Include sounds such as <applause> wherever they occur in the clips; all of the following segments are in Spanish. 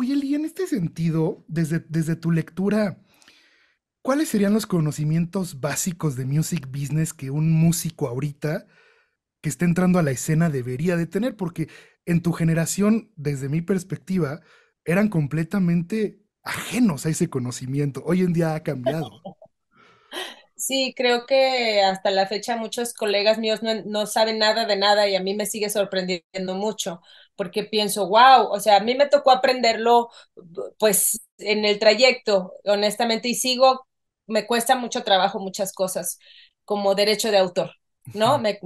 Oye, Eli, en este sentido, desde, desde tu lectura, ¿cuáles serían los conocimientos básicos de music business que un músico ahorita que está entrando a la escena debería de tener? Porque en tu generación, desde mi perspectiva, eran completamente ajenos a ese conocimiento. Hoy en día ha cambiado. Sí, creo que hasta la fecha muchos colegas míos no, saben nada de nada y a mí me sigue sorprendiendo mucho porque pienso, wow, o sea, a mí me tocó aprenderlo pues en el trayecto, honestamente, y sigo, me cuesta mucho trabajo muchas cosas como derecho de autor. ¿no? Me,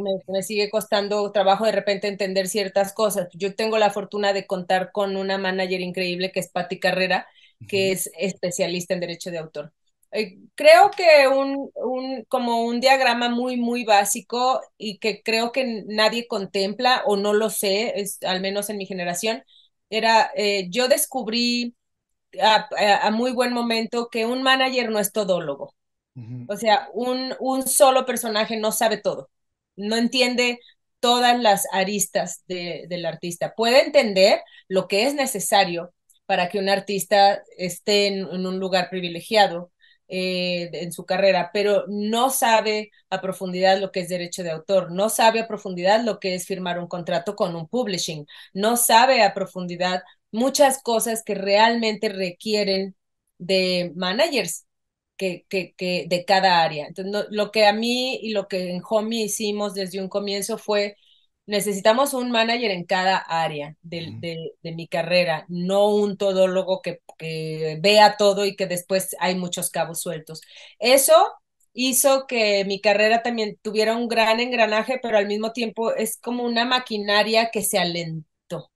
sigue costando trabajo de repente entender ciertas cosas. Yo tengo la fortuna de contar con una manager increíble que es Patti Carrera, que es especialista en derecho de autor. Eh, creo que un, como un diagrama muy, muy básico y que creo que nadie contempla o no lo sé, al menos en mi generación, era, eh, yo descubrí a, muy buen momento que un manager no es todólogo. O sea, un, un solo personaje no sabe todo, no entiende todas las aristas de, del artista. Puede entender lo que es necesario para que un artista esté en un lugar privilegiado, eh, en su carrera, pero no sabe a profundidad lo que es derecho de autor, no sabe a profundidad lo que es firmar un contrato con un publishing, no sabe a profundidad muchas cosas que realmente requieren de managers que, que, que de cada área. Entonces, lo que a mí y lo que en Homie hicimos desde un comienzo fue necesitamos un manager en cada área de, mi carrera, no un todólogo que, vea todo y que después hay muchos cabos sueltos. Eso hizo que mi carrera también tuviera un gran engranaje, pero al mismo tiempo es como una maquinaria que se alentó.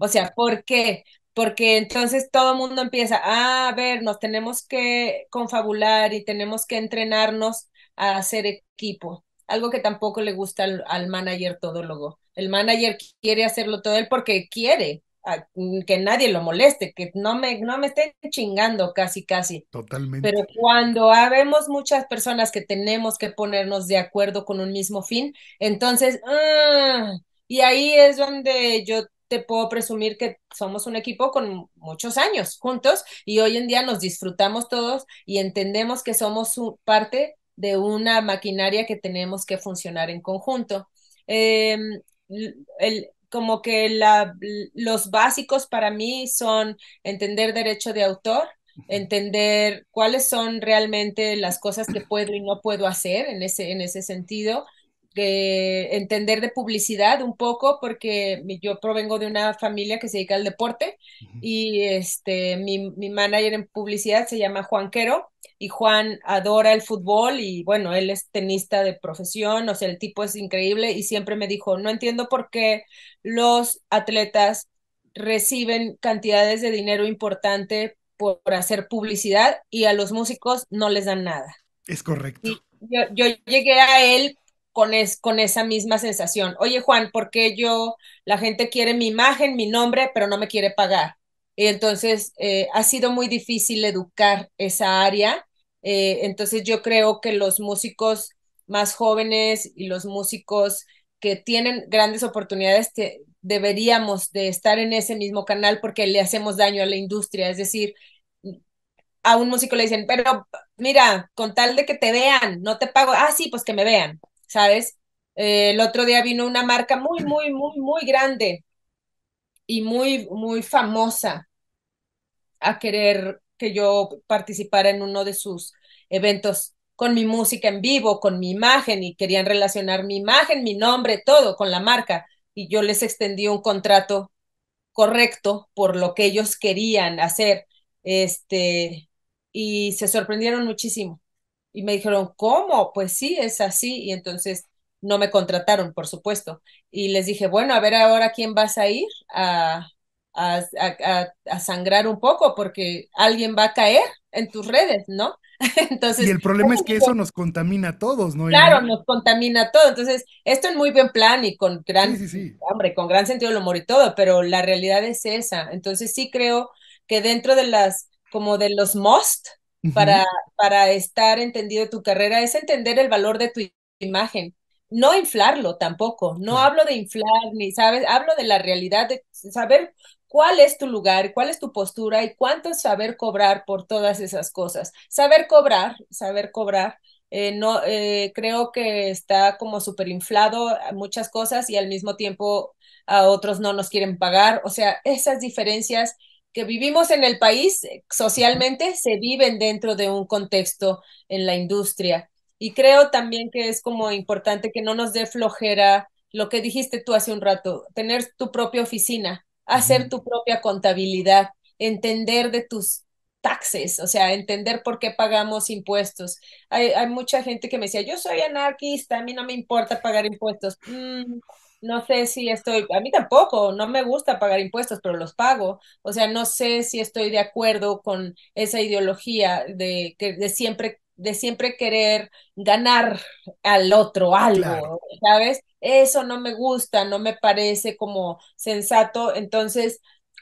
O sea, ¿por qué? Porque entonces todo el mundo empieza, ah, a ver, nos tenemos que confabular y tenemos que entrenarnos a hacer equipo algo que tampoco le gusta al, al manager todólogo. El manager quiere hacerlo todo él porque quiere, mm, que nadie lo moleste, que no me, no me chingando casi, casi. Totalmente. Pero cuando habemos muchas personas que tenemos que ponernos de acuerdo con un mismo fin, entonces, ah, y ahí es donde yo te puedo presumir que somos un equipo con muchos años juntos y hoy en día nos disfrutamos todos y entendemos que somos parte de una maquinaria que tenemos que funcionar en conjunto. Em, como que los básicos para mí son entender derecho de autor, entender cuáles son realmente las cosas que puedo y no puedo hacer en ese, en ese sentido, de entender de publicidad un poco, porque yo provengo de una familia que se dedica al deporte y este, mi, mi, manager en publicidad se llama Juan Quero y Juan adora el fútbol y bueno, él es tenista de profesión, o sea, el tipo es increíble y siempre me dijo, no entiendo por qué los atletas reciben cantidades de dinero importante por, hacer publicidad y a los músicos no les dan nada. Es correcto. yo, yo llegué a él con, con esa misma sensación. Oye, Juan, porque yo, la gente quiere mi imagen, mi nombre, pero no me quiere pagar? Y entonces eh, ha sido muy difícil educar esa área. Eh, entonces yo creo que los músicos más jóvenes y los músicos que tienen grandes oportunidades deberíamos de estar en ese mismo canal porque le hacemos daño a la industria. Es decir, a un músico le dicen, pero mira, con tal de que te vean, no te pago, ah, sí, pues que me vean. ¿sabes? Eh, el otro día vino una marca muy, muy, muy, muy grande y muy, muy famosa a querer que yo participara en uno de sus eventos con mi música en vivo, con mi imagen, y querían relacionar mi imagen, mi nombre, todo con la marca. Y yo les extendí un contrato correcto por lo que ellos querían hacer. Este, y se sorprendieron muchísimo. Y me dijeron, ¿cómo? Pues sí, es así. Y entonces no me contrataron, por supuesto. Y les dije, bueno, a ver ahora quién vas a ir a, a, sangrar un poco, porque alguien va a caer en tus redes, ¿no? <laughs> Entonces, y el problema es que eso nos contamina a todos, ¿no? Claro, nos contamina a todos. Entonces, esto es muy bien plan y con gran, Hombre, con gran sentido del humor y todo, pero la realidad es esa. Entonces, sí creo que dentro de las, como de los most, para, para estar entendido tu carrera es entender el valor de tu imagen. No inflarlo tampoco, no hablo de inflar ni, ¿sabes? Hablo de la realidad, de saber cuál es tu lugar, cuál es tu postura y cuánto es saber cobrar por todas esas cosas. Saber cobrar, saber cobrar, eh, no, eh, creo que está como súper inflado muchas cosas y al mismo tiempo a otros no nos quieren pagar. O sea, esas diferencias que vivimos en el país eh, socialmente se viven dentro de un contexto en la industria. Y creo también que es como importante que no nos dé flojera lo que dijiste tú hace un rato, tener tu propia oficina, hacer tu propia contabilidad, entender de tus taxes, o sea, entender por qué pagamos impuestos. Hay, mucha gente que me decía, yo soy anarquista, a mí no me importa pagar impuestos. Mm, no sé si estoy, a mí tampoco, no me gusta pagar impuestos, pero los pago. O sea, no sé si estoy de acuerdo con esa ideología de, de siempre de siempre querer ganar al otro algo, ¿sabes? Eso no me gusta, no me parece como sensato. Entonces,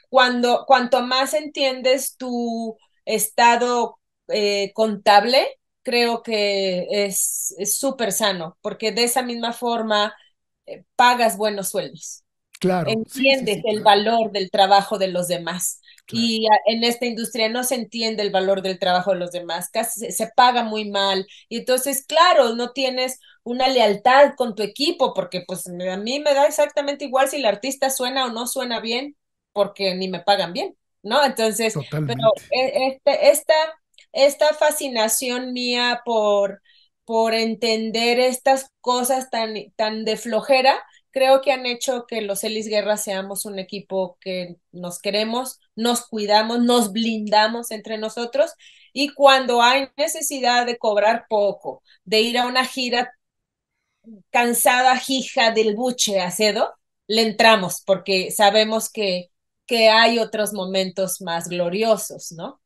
cuando cuanto más entiendes tu estado eh, contable, creo que es súper sano, porque de esa misma forma eh, pagas buenos sueldos. Claro. Entiendes el valor del trabajo de los demás. Y ah, en esta industria no se entiende el valor del trabajo de los demás, casi se, paga muy mal. Y entonces, claro, no tienes una lealtad con tu equipo, porque pues a mí me da exactamente igual si el artista suena o no suena bien, porque ni me pagan bien, ¿no? Entonces, pero e, este, esta, esta fascinación mía por por entender estas cosas tan, tan de flojera, creo que han hecho que los Elis Guerra seamos un equipo que nos queremos, nos cuidamos, nos blindamos entre nosotros y cuando hay necesidad de cobrar poco, de ir a una gira cansada, jija, del buche, a cedo, le entramos porque sabemos que, que hay otros momentos más gloriosos, ¿no?